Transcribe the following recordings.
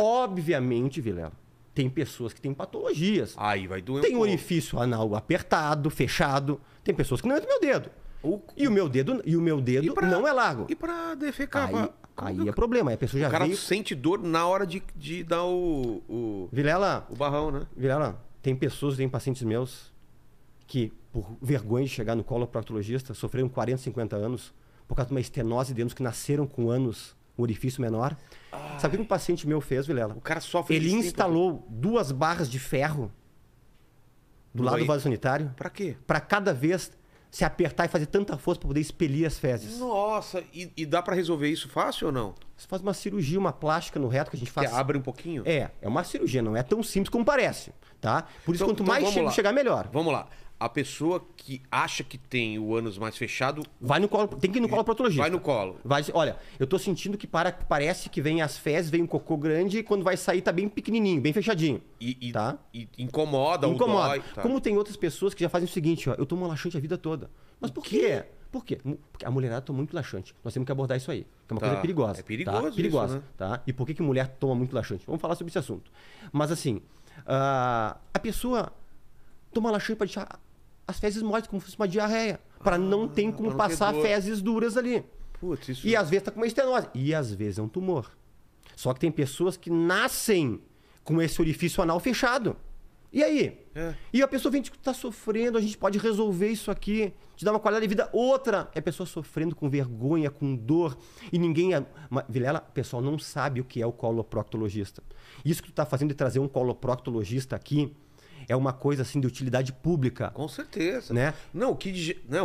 Obviamente, Vilela, tem pessoas que têm patologias. Aí vai doer. Tem um orifício anal apertado, fechado. Tem pessoas que não entram meu dedo. O... E o meu dedo, e o meu dedo pra... não é largo. E pra defecar? Aí, aí eu... é problema. Aí a pessoa já O cara veio... sente dor na hora de, de dar o, o. Vilela. O barrão, né? Vilela, tem pessoas, tem pacientes meus que, por vergonha de chegar no colo proctologista, sofreram 40, 50 anos por causa de uma estenose de anos que nasceram com anos um orifício menor. Ai. Ah. Sabe o que um paciente meu fez, Vilela? O cara sofre Ele instalou tempo. duas barras de ferro do lado do vaso sanitário. Para quê? Para cada vez se apertar e fazer tanta força para poder expelir as fezes. Nossa, e, e dá para resolver isso fácil ou não? Você faz uma cirurgia, uma plástica no reto que a gente faz. Que abre um pouquinho? É, é uma cirurgia, não é tão simples como parece. Tá? Por isso, então, quanto então, mais chega chegar, melhor. Vamos lá. A pessoa que acha que tem o ânus mais fechado. Vai no colo. Tem que ir no colo proctologista. Vai no colo. Vai, olha, eu tô sentindo que para, parece que vem as fezes, vem um cocô grande, e quando vai sair tá bem pequenininho, bem fechadinho. E, tá? e, incomoda, incomoda. Dói, tá. Como tem outras pessoas que já fazem o seguinte, ó, eu tomo laxante a vida toda. Mas por quê? quê? Por quê? Porque a mulherada toma muito laxante. Nós temos que abordar isso aí. Que é uma tá. coisa perigosa. É tá? perigoso, tá? Isso, perigosa, né? tá? E por que, que mulher toma muito laxante? Vamos falar sobre esse assunto. Mas assim, Uh, a pessoa toma laxante para deixar as fezes mortas, como se fosse uma diarreia. Para ah, não ter como não passar fezes duras ali. Putz, isso... E às vezes tá com uma estenose. E às vezes é um tumor. Só que tem pessoas que nascem com esse orifício anal fechado. E aí? É. E a pessoa vem, que tá sofrendo, a gente pode resolver isso aqui, te dar uma qualidade de vida. Outra é a pessoa sofrendo com vergonha, com dor, e ninguém. É... Vilela, o pessoal não sabe o que é o coloproctologista. Isso que tu tá fazendo de trazer um coloproctologista aqui, é uma coisa assim de utilidade pública. Com certeza. Né? Não, o que,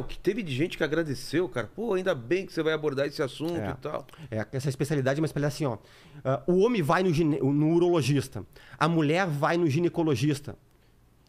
que teve de gente que agradeceu, cara. Pô, ainda bem que você vai abordar esse assunto é, e tal. É, essa especialidade é uma especialidade assim, ó. Uh, o homem vai no, no urologista, a mulher vai no ginecologista.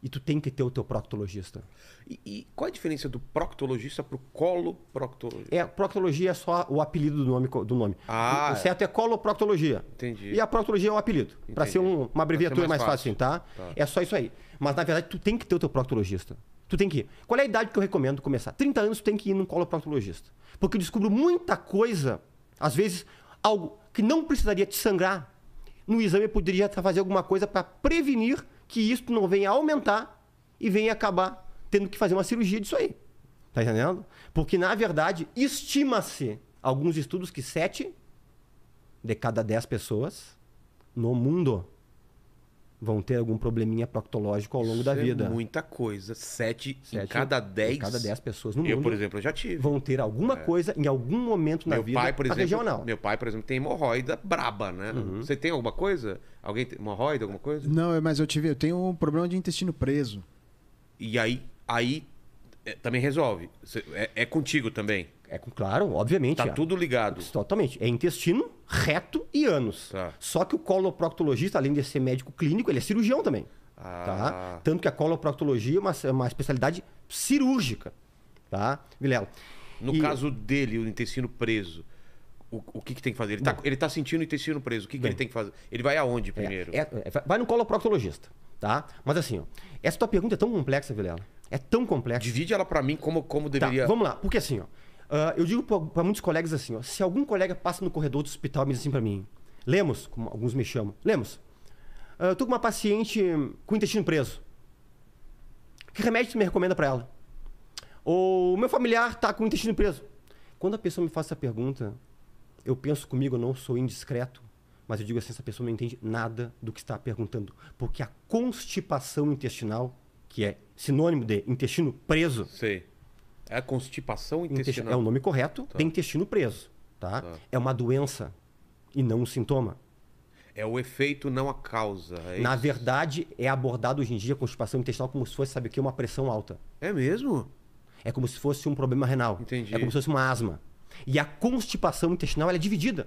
E tu tem que ter o teu proctologista. E, e qual a diferença do proctologista pro coloproctologista? É, proctologia é só o apelido do nome. Do nome. Ah, o, o certo é coloproctologia. Entendi. E a proctologia é o apelido. Para ser um, uma abreviatura ser mais, mais fácil, fácil tá? tá? É só isso aí. Mas na verdade, tu tem que ter o teu proctologista. Tu tem que ir. Qual é a idade que eu recomendo começar? 30 anos tu tem que ir num coloproctologista. Porque eu descubro muita coisa, às vezes, algo que não precisaria te sangrar. No exame poderia fazer alguma coisa para prevenir que isso não venha aumentar e venha acabar tendo que fazer uma cirurgia disso aí. Tá entendendo? Porque, na verdade, estima-se alguns estudos que 7 de cada 10 pessoas no mundo vão ter algum probleminha proctológico ao longo Isso da é vida. É muita coisa. Sete, Sete em cada dez. Em cada dez pessoas no eu, mundo. Eu, por exemplo, eu já tive. Vão ter alguma é. coisa em algum momento meu na vida pai, por exemplo, regional. Meu pai, por exemplo, tem hemorroida braba, né? Uhum. Você tem alguma coisa? Alguém tem hemorroida, alguma coisa? Não, é, mas eu tive, eu tenho um problema de intestino preso. E aí, aí é, também resolve. É, é contigo também. É claro, obviamente. Tá é. tudo ligado. Totalmente. É intestino, reto e ânus. Tá. Só que o coloproctologista, além de ser médico clínico, ele é cirurgião também. Ah. Tá? Tanto que a coloproctologia é uma, é uma especialidade cirúrgica. Tá, Vilela? No e... caso dele, o intestino preso, o, o que, que tem que fazer? Ele está ele tá sentindo o intestino preso. O que, que ele tem que fazer? Ele vai aonde é, primeiro? É, é, vai no coloproctologista. Tá? Mas assim, ó, essa tua pergunta é tão complexa, Vilela. É tão complexa. Divide ela para mim como, como tá, deveria. Tá, vamos lá, porque assim, ó. Ah, eu digo para muitos colegas assim, ó, se algum colega passa no corredor do hospital e me diz assim para mim, Lemos, como alguns me chamam, Lemos, uh, eu tô com uma paciente com o intestino preso. Que remédio tu me recomenda para ela? Ou meu familiar tá com o intestino preso. Quando a pessoa me faz essa pergunta, eu penso comigo, eu não sou indiscreto, mas eu digo assim, essa pessoa não entende nada do que está perguntando, porque a constipação intestinal, que é sinônimo de intestino preso, Sei. É constipação intestinal. intestinal. É o nome correto, tá. tem intestino preso. Tá? tá? É uma doença e não um sintoma. É o efeito, não a causa. É Na isso? verdade, é abordado hoje em dia a constipação intestinal como se fosse, sabe o que? Uma pressão alta. É mesmo? É como se fosse um problema renal. Entendi. É como se fosse uma asma. E a constipação intestinal é dividida.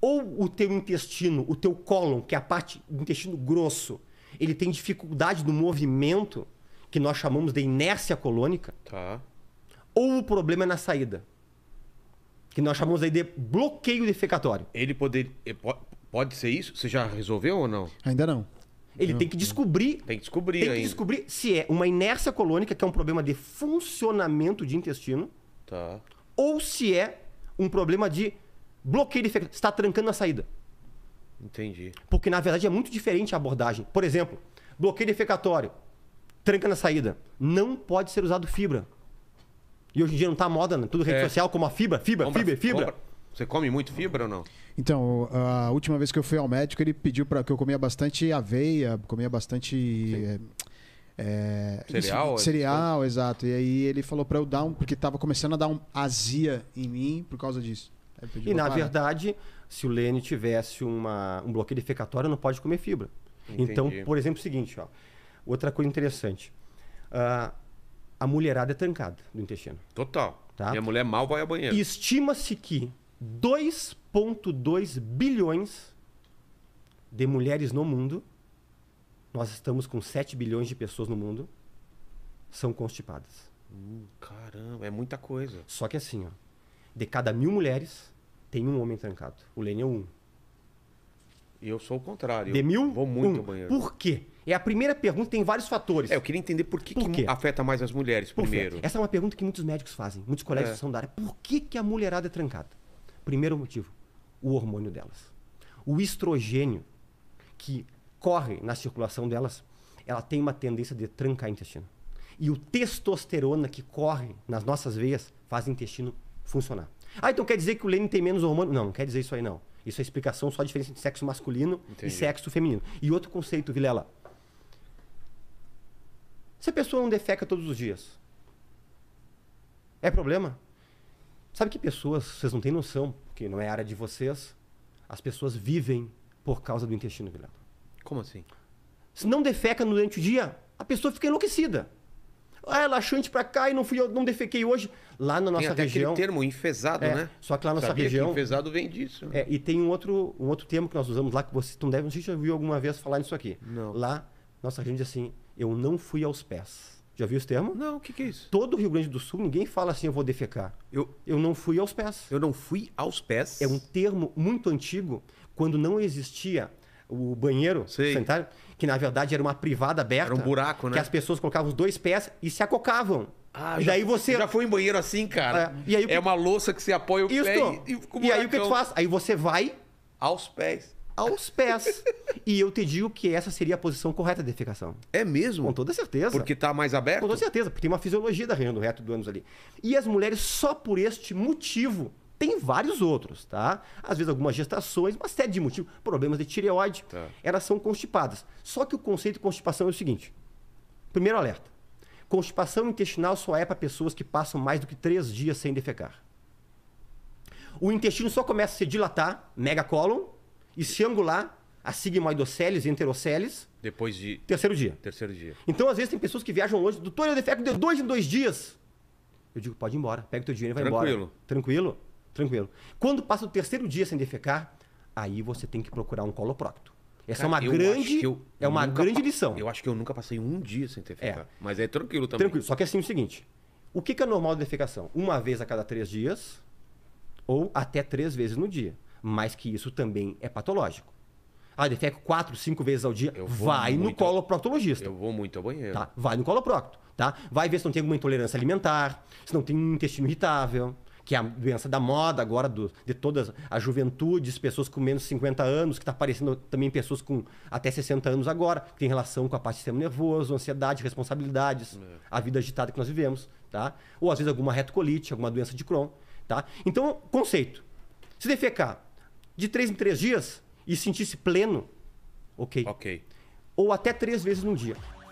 Ou o teu intestino, o teu cólon, que é a parte do intestino grosso, ele tem dificuldade no movimento, que nós chamamos de inércia colônica. Tá ou o problema é na saída. Que nós chamamos aí de bloqueio defecatório. Ele poderia. Eh, pode ser isso? Você já resolveu ou não? Ainda não. Ele não. tem que descobrir. Tem que descobrir Tem que ainda. descobrir se é uma inércia colônica, que é um problema de funcionamento de intestino. Tá. Ou se é um problema de bloqueio defecatório. está trancando a saída. Entendi. Porque, na verdade, é muito diferente a abordagem. Por exemplo, bloqueio defecatório, tranca na saída. Não pode ser usado fibra. E hoje em dia não tá moda, né? Tudo rede é. social, como a fibra, fibra, compra, fibra, fibra. Compra. Você come muito fibra ou não? Então, a última vez que eu fui ao médico, ele pediu para que eu comia bastante aveia, comia bastante. É, cereal? É, isso, cereal, é? exato. E aí ele falou para eu dar um, porque tava começando a dar um azia em mim por causa disso. E na parar. verdade, se o Lene tivesse uma, um bloqueio defecatório, não pode comer fibra. Então, Entendi. Então, por exemplo, o seguinte, ó, outra coisa interessante. Uh, a mulherada é trancada do intestino. Total. Tá? E a mulher mal vai ao banheiro. Estima-se que 2,2 bilhões de mulheres no mundo, nós estamos com 7 bilhões de pessoas no mundo, são constipadas. Uh, caramba, é muita coisa. Só que assim, ó, de cada mil mulheres, tem um homem trancado. O Lênin é um. Eu sou o contrário. De mil? Vou muito um. ao banheiro. Por quê? É a primeira pergunta, tem vários fatores. É, eu queria entender por que, por que afeta mais as mulheres por primeiro. Fé. Essa é uma pergunta que muitos médicos fazem, muitos colegas é. são da área. Por que, que a mulherada é trancada? Primeiro motivo, o hormônio delas. O estrogênio que corre na circulação delas, ela tem uma tendência de trancar o intestino. E o testosterona que corre nas nossas veias faz o intestino funcionar. Ah, então quer dizer que o Lênin tem menos hormônio? Não, não quer dizer isso aí não. Isso é explicação só a diferença entre sexo masculino Entendi. e sexo feminino. E outro conceito, Vilela. Se a pessoa não defeca todos os dias, é problema? Sabe que pessoas, vocês não têm noção, porque não é área de vocês, as pessoas vivem por causa do intestino, Vilela. Como assim? Se não defeca durante o dia, a pessoa fica enlouquecida. Ah, é laxante pra cá e não fui não defequei hoje. Lá na nossa tem até região. Aquele termo enfezado, é, né? Só que lá na nossa Sabia região. Que vem disso. Né? É, e tem um outro, um outro termo que nós usamos lá que você não deve, não sei se já viu alguma vez falar nisso aqui. Não. Lá, nossa região diz assim: eu não fui aos pés. Já viu esse termo? Não, o que, que, é isso? Todo o Rio Grande do Sul, ninguém fala assim, eu vou defecar. Eu, eu não fui aos pés. Eu não fui aos pés? É um termo muito antigo, quando não existia o banheiro Sei. sanitário, que na verdade era uma privada aberta. Era um buraco, né? Que as pessoas colocavam os dois pés e se acocavam. Ah, e daí já, você. Já foi em banheiro assim, cara? É, aí, é uma louça que você apoia o Isso. pé e, e, um e aí o que tu faz? Aí você vai. Aos pés. Aos pés. e eu te digo que essa seria a posição correta de defecação. É mesmo? Com toda certeza. Porque tá mais aberto? Com toda certeza, porque tem uma fisiologia da região do reto do ânus ali. E as mulheres, só por este motivo, tem vários outros, tá? Às vezes algumas gestações, uma série de motivos, problemas de tireoide, tá. elas são constipadas. Só que o conceito de constipação é o seguinte: primeiro alerta. Constipação intestinal só é para pessoas que passam mais do que três dias sem defecar. O intestino só começa a se dilatar, megacolon, e se angular, a sigmoidoceles e enteroceles. Depois de. Terceiro dia. Terceiro dia. Então, às vezes, tem pessoas que viajam longe, doutor, eu defeco de dois em dois dias. Eu digo, pode ir embora, pega o teu dinheiro e vai Tranquilo. embora. Tranquilo. Tranquilo tranquilo. Quando passa o terceiro dia sem defecar, aí você tem que procurar um coloprocto. Essa Cara, é uma grande, é uma grande lição. Eu acho que eu nunca passei um dia sem defecar. É. Mas é tranquilo também. Tranquilo. Só que é assim é o seguinte: o que, é normal de defecação? Uma vez a cada três dias ou até três vezes no dia. Mas que isso também é patológico. Ah, defeco quatro, cinco vezes ao dia. Vai no coloproctologista. Eu vou muito ao banheiro. Tá? Vai no coloprocto. Tá? Vai ver se não tem alguma intolerância alimentar, se não tem um intestino irritável que é a doença da moda agora, do, de toda a juventude, pessoas com menos de 50 anos, que está aparecendo também pessoas com até 60 anos agora, que tem relação com a parte do sistema nervoso, ansiedade, responsabilidades, é. a vida agitada que nós vivemos, tá? Ou às vezes alguma retocolite, alguma doença de Crohn, tá? Então, conceito. Se defecar de 3 em 3 dias e sentir-se pleno, ok. Ok. Ou até três vezes no dia.